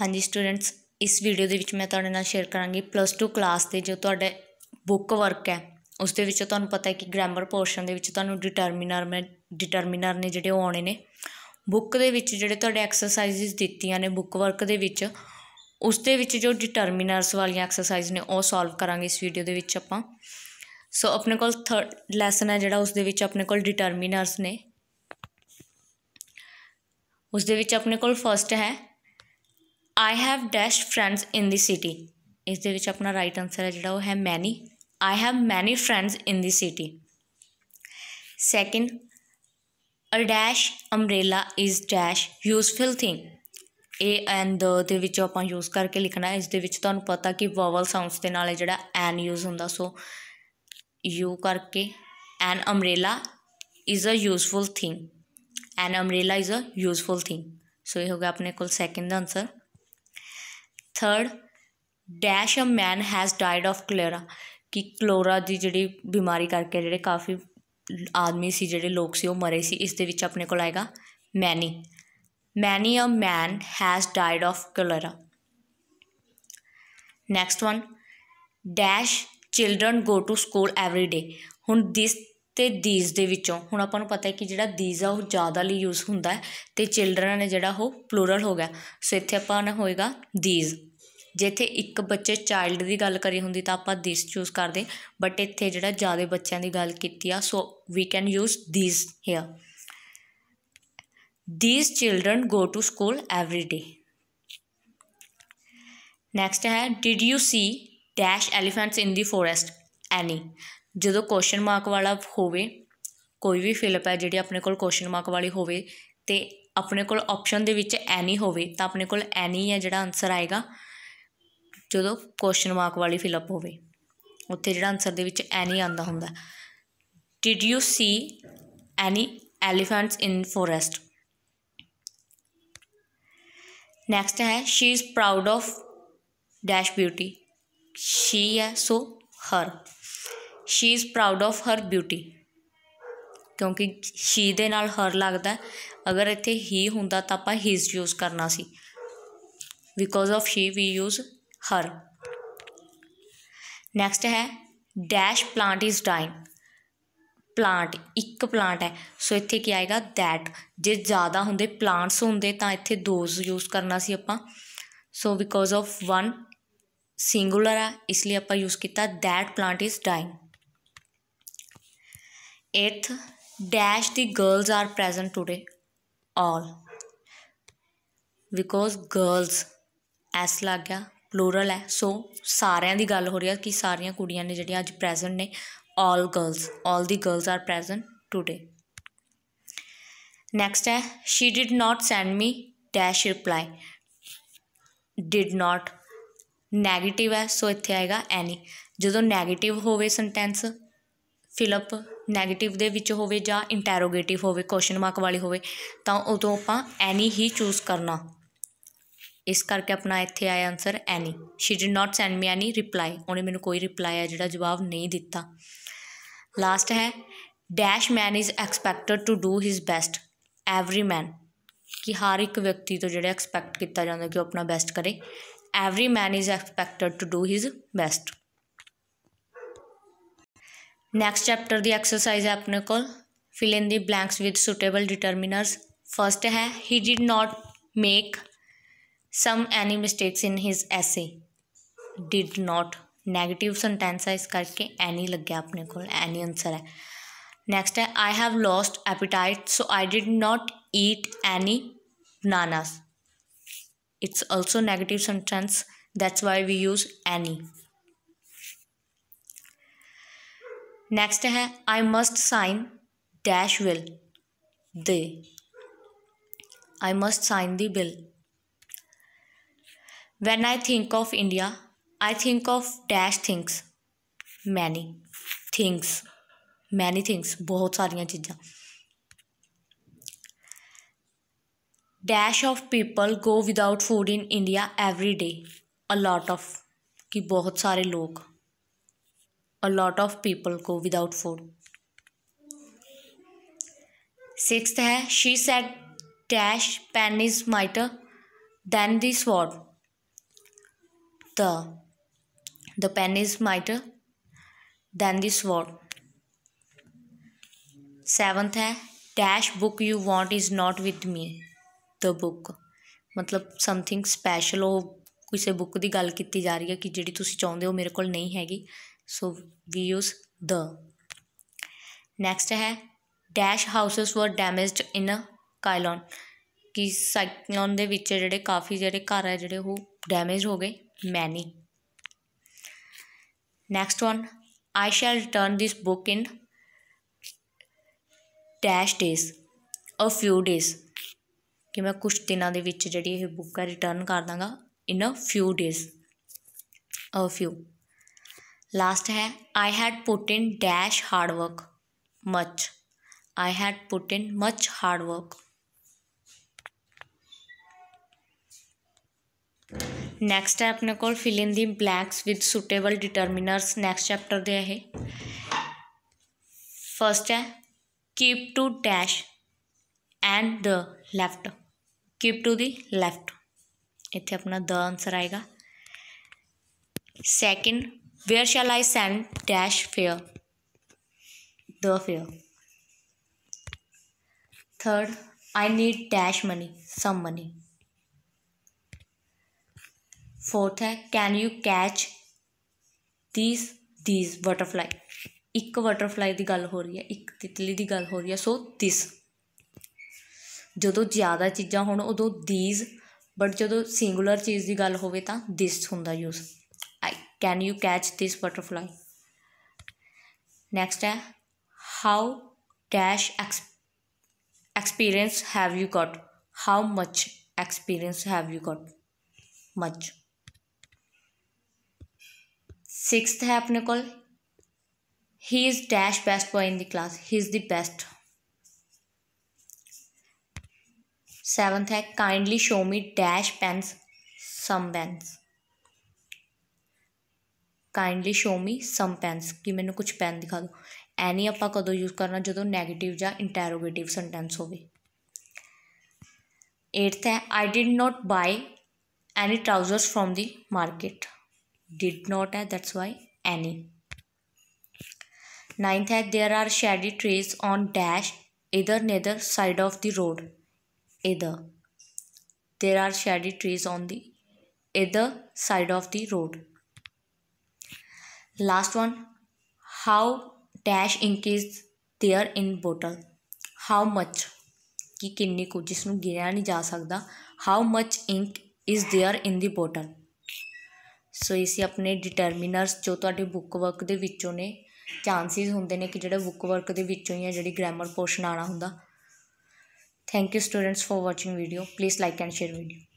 ਹਾਂਜੀ ਸਟੂਡੈਂਟਸ ਇਸ ਵੀਡੀਓ ਦੇ ਵਿੱਚ ਮੈਂ ਤੁਹਾਡੇ ਨਾਲ ਸ਼ੇਅਰ ਕਰਾਂਗੀ ਪਲੱਸ 2 ਕਲਾਸ ਦੇ ਜੋ ਤੁਹਾਡੇ ਬੁੱਕ ਵਰਕ ਹੈ ਉਸ ਦੇ ਵਿੱਚ ਤੁਹਾਨੂੰ ਪਤਾ ਹੈ ਕਿ ਗ੍ਰਾਮਰ ਪੋਰਸ਼ਨ ਦੇ ਵਿੱਚ ਤੁਹਾਨੂੰ ਡਿਟਰਮੀਨਰ ਮੈਂ ਡਿਟਰਮੀਨਰ ਨੇ ਜਿਹੜੇ ਉਹ ਆਉਣੇ ਨੇ ਬੁੱਕ ਦੇ ਵਿੱਚ ਜਿਹੜੇ ਤੁਹਾਡੇ ਐਕਸਰਸਾਈਜ਼ਸ ਦਿੱਤੀਆਂ ਨੇ ਬੁੱਕ ਵਰਕ ਦੇ ਵਿੱਚ ਉਸ ਦੇ ਵਿੱਚ ਜੋ ਡਿਟਰਮੀਨਰਸ ਵਾਲੀਆਂ ਐਕਸਰਸਾਈਜ਼ ਨੇ ਉਹ ਸੋਲਵ ਕਰਾਂਗੇ ਇਸ ਵੀਡੀਓ ਦੇ ਵਿੱਚ ਆਪਾਂ ਸੋ ਆਪਣੇ ਕੋਲ ਥਰਡ ਲੈਸਨ ਹੈ ਜਿਹੜਾ ਉਸ ਦੇ ਵਿੱਚ ਆਪਣੇ ਕੋਲ ਡਿਟਰਮੀਨਰਸ ਨੇ ਉਸ ਦੇ ਵਿੱਚ ਆਪਣੇ ਕੋਲ ਫਰਸਟ ਹੈ I have dash friends in the city ਇਸ ਦੇ ਵਿੱਚ ਆਪਣਾ ਰਾਈਟ ਆਨਸਰ ਹੈ ਜਿਹੜਾ ਉਹ ਹੈ many I have many friends in the city second a dash umbrella is dash useful thing a and ਦੇ ਵਿੱਚ ਆਪਾਂ ਯੂਜ਼ ਕਰਕੇ ਲਿਖਣਾ ਇਸ ਦੇ ਵਿੱਚ ਤੁਹਾਨੂੰ ਪਤਾ ਕਿ ਵੋਵਲ ਸਾਊਂਡਸ ਦੇ ਨਾਲ ਜਿਹੜਾ ਐਨ ਯੂਜ਼ ਹੁੰਦਾ ਸੋ ਯੂ ਕਰਕੇ an umbrella is a useful thing an umbrella is a useful thing so ਇਹ ਹੋ ਗਿਆ ਆਪਣੇ ਕੋਲ ਸੈਕਿੰਡ ਦਾ answer third dash a man has died of cholera ਕਿ ਕਲੋਰਾ ਦੀ ਜਿਹੜੀ ਬਿਮਾਰੀ ਕਰਕੇ ਜਿਹੜੇ ਕਾਫੀ ਆਦਮੀ ਸੀ ਜਿਹੜੇ ਲੋਕ ਸੀ ਉਹ ਮਰੇ ਸੀ ਇਸ ਦੇ ਵਿੱਚ ਆਪਣੇ ਕੋਲ ਆਏਗਾ many many a man has died of cholera next one dash children go to school every day ਹੁਣ ਦਿਸ ਤੇ ਦੀਜ਼ ਦੇ ਵਿੱਚੋਂ ਹੁਣ ਆਪਾਂ ਨੂੰ ਪਤਾ ਹੈ ਕਿ ਜਿਹੜਾ ਦੀਜ਼ ਆ ਉਹ ਜ਼ਿਆਦਾ ਲਈ ਯੂਜ਼ ਹੁੰਦਾ ਹੈ ਤੇ ਚਿਲड्रन ਨੇ ਜਿਹੜਾ ਉਹ ਪਲੂਰਲ ਹੋ ਗਿਆ ਸੋ ਇੱਥੇ ਆਪਾਂ ਨਾ ਹੋਏਗਾ ਦੀਜ਼ ਜਿੱਥੇ ਇੱਕ ਬੱਚੇ ਚਾਈਲਡ ਦੀ ਗੱਲ ਕਰੀ ਹੁੰਦੀ ਤਾਂ ਆਪਾਂ ਦਿਸ ਚੂਜ਼ ਕਰਦੇ ਬਟ ਇੱਥੇ ਜਿਹੜਾ ਜ਼ਿਆਦਾ ਬੱਚਿਆਂ ਦੀ ਗੱਲ ਕੀਤੀ ਆ so we can use these here these children go to school every day next ਹੈ did you see dash elephants in the forest any ਜਦੋਂ ਕੁਐਸਚਨ ਮਾਰਕ ਵਾਲਾ ਹੋਵੇ ਕੋਈ ਵੀ ਫਿਲਪ ਹੈ ਜਿਹੜੀ ਆਪਣੇ ਕੋਲ ਕੁਐਸਚਨ ਮਾਰਕ ਵਾਲੀ ਹੋਵੇ ਤੇ ਆਪਣੇ ਕੋਲ ਆਪਸ਼ਨ ਦੇ ਵਿੱਚ ਐਨੀ ਹੋਵੇ ਤਾਂ ਆਪਣੇ ਕੋਲ ਐਨੀ ਹੈ ਜਿਹੜਾ ਆਨਸਰ ਆਏਗਾ ਜਦੋਂ ਕੁਐਸਚਨ ਮਾਰਕ ਵਾਲੀ ਅਪ ਹੋਵੇ ਉੱਥੇ ਜਿਹੜਾ ਆਨਸਰ ਦੇ ਵਿੱਚ ਐਨੀ ਆਉਂਦਾ ਹੁੰਦਾ did you see any elephants in forest next ਹੈ she is proud of dash beauty she ਹੈ so her she is proud of her beauty ਕਿਉਂਕਿ ਸ਼ੀ ਦੇ ਨਾਲ ਹਰ ਲੱਗਦਾ ਅਗਰ ਇੱਥੇ ਹੀ ਹੁੰਦਾ ਤਾਂ ਆਪਾਂ ਹਿਸ ਯੂਜ਼ ਕਰਨਾ ਸੀ because of she we use her next है dash plant is dying plant एक प्लांट है सो इत की आएगा दैट जे ज़्यादा होंगे प्लांट्स होंगे तो इतने दो यूज करना सी अपना so because of one singular है इसलिए आप यूज़ किया that plant is dying eighth dash the girls are present today all because girls S लग गया ਪਲੂਰਲ ਹੈ ਸੋ ਸਾਰਿਆਂ ਦੀ ਗੱਲ ਹੋ ਰਹੀ ਹੈ ਕਿ ਸਾਰੀਆਂ ਕੁੜੀਆਂ ਨੇ ਜਿਹੜੀਆਂ ਅੱਜ ਪ੍ਰੈਜ਼ੈਂਟ ਨੇ all girls all the girls are present today next ਹੈ she did not send me dash reply did not negative ਹੈ ਸੋ ਇੱਥੇ ਆਏਗਾ ਐਨੀ ਜਦੋਂ ਨੈਗੇਟਿਵ ਹੋਵੇ ਸੈਂਟੈਂਸ ਫਿਲ ਅਪ ਨੈਗੇਟਿਵ ਦੇ ਵਿੱਚ ਹੋਵੇ ਜਾਂ ਇੰਟਰੋਗੇਟਿਵ ਹੋਵੇ ਕੁਐਸਚਨ ਮਾਰਕ ਵਾਲੀ ਹੋਵੇ ਤਾਂ ਉਦੋਂ ਆਪਾਂ ਐਨੀ ਹੀ ਚੂਜ਼ ਕਰਨਾ इस करके अपना इतने आया answer any she did not send me any reply उन्हें मैंने कोई रिप्लाई है जोड़ा जवाब नहीं दिता लास्ट है dash man is expected to do his best every man कि हर एक व्यक्ति तो जो एक्सपैक्ट किया जाता कि वह अपना बैस्ट करे every man is expected to do his best next chapter की एक्सरसाइज है अपने को filling the blanks with suitable determiners first है he did not make some any mistakes in his essay did not negative sentence है इस करके any लग गया अपने को एनी आंसर है नेक्स्ट है I have lost appetite so I did not eat any bananas it's also negative sentence that's why we use any next है I must sign dash bill the I must sign the bill when I think of India, I think of dash things. Many things. Many things. बहुत सारियाँ चीज़ें Dash of people go without food in India every day. A lot of. कि बहुत सारे लोग A lot of people go without food. Sixth है She said dash pen is mightier than this sword. the the pen is mightier than the sword seventh है dash book you want is not with me the book ਮਤਲਬ something special ਉਹ ਕਿਸੇ book ਦੀ ਗੱਲ ਕੀਤੀ ਜਾ ਰਹੀ ਹੈ ਕਿ ਜਿਹੜੀ ਤੁਸੀਂ ਚਾਹੁੰਦੇ ਹੋ ਮੇਰੇ ਕੋਲ ਨਹੀਂ ਹੈਗੀ so we use the next ਹੈ dash houses were damaged in a cyclone ਕਿ ਸਾਈਕਲੋਨ ਦੇ ਵਿੱਚ ਜਿਹੜੇ ਕਾਫੀ ਜਿਹੜੇ ਘਰ ਹੈ ਜਿਹੜੇ ਉਹ ਡੈਮੇਜ ਹੋ ਗਏ many. Next one, I shall return this book in dash days, a few days. ਕਿ ਮੈਂ ਕੁਝ ਦਿਨਾਂ ਦੇ ਵਿੱਚ ਜਿਹੜੀ ਇਹ ਬੁੱਕ ਹੈ ਰਿਟਰਨ ਕਰ ਦਾਂਗਾ ਇਨ ਅ ਫਿਊ ਡੇਜ਼ ਅ ਫਿਊ ਲਾਸਟ ਹੈ I had put in dash hard work much I had put in much hard work next ਹੈ ਆਪਣੇ ਕੋਲ fill in the blanks with suitable determiners next chapter ਦੇ ਇਹ ਫਰਸਟ ਹੈ keep to dash and the left keep to the left ਇੱਥੇ ਆਪਣਾ the answer ਆਏਗਾ second where shall I send dash fare the fare third I need dash money some money fourth ਹੈ can you catch these these butterfly ਇੱਕ butterfly ਦੀ ਗੱਲ ਹੋ ਰਹੀ ਹੈ ਇੱਕ ਤਿਤਲੀ ਦੀ ਗੱਲ ਹੋ ਰਹੀ ਹੈ ਸੋ ਥੀਸ ਜਦੋਂ ਜ਼ਿਆਦਾ ਚੀਜ਼ਾਂ ਹੋਣ ਉਦੋਂ ਥੀਸ ਬਟ ਜਦੋਂ ਸਿੰਗੂਲਰ ਚੀਜ਼ ਦੀ ਗੱਲ ਹੋਵੇ ਤਾਂ ਥੀਸ ਹੁੰਦਾ use I can you catch these butterfly next ਹੈ how dash experience have you got how much experience have you got much sixth है अपने को he is dash best boy in the class he is the best seventh है kindly show me dash pens some pens kindly show me some pens कि मैंने कुछ pen दिखा दो any आप कदों यूज करना जो नैगेटिव या ਇੰਟਰੋਗੇਟਿਵ ਸੈਂਟੈਂਸ ਹੋਵੇ है I I not buy any any from the market did not add. that's why any ninth had there are shady trees on dash either neither side of the road either there are shady trees on the either side of the road last one how dash ink is there in bottle how much ਕਿ ਕਿੰਨੀ ਕੁ ਜਿਸ ਨੂੰ ਗਿਣਿਆ ਨਹੀਂ How much ink is there in the bottle. ਸੋ ਇਸੀ ਆਪਣੇ ਡਿਟਰਮੀਨਰਸ ਜੋ ਤੁਹਾਡੇ ਬੁੱਕ ਵਰਕ ਦੇ ਵਿੱਚੋਂ ਨੇ ਚਾਂਸਿਸ ਹੁੰਦੇ ਨੇ ਕਿ ਜਿਹੜਾ ਬੁੱਕ ਵਰਕ ਦੇ ਵਿੱਚੋਂ ਹੀ ਆ ਜਿਹੜੀ ਗ੍ਰਾਮਰ ਪੋਰਸ਼ਨ ਆਣਾ ਹੁੰਦਾ thank you students for watching video please like and share video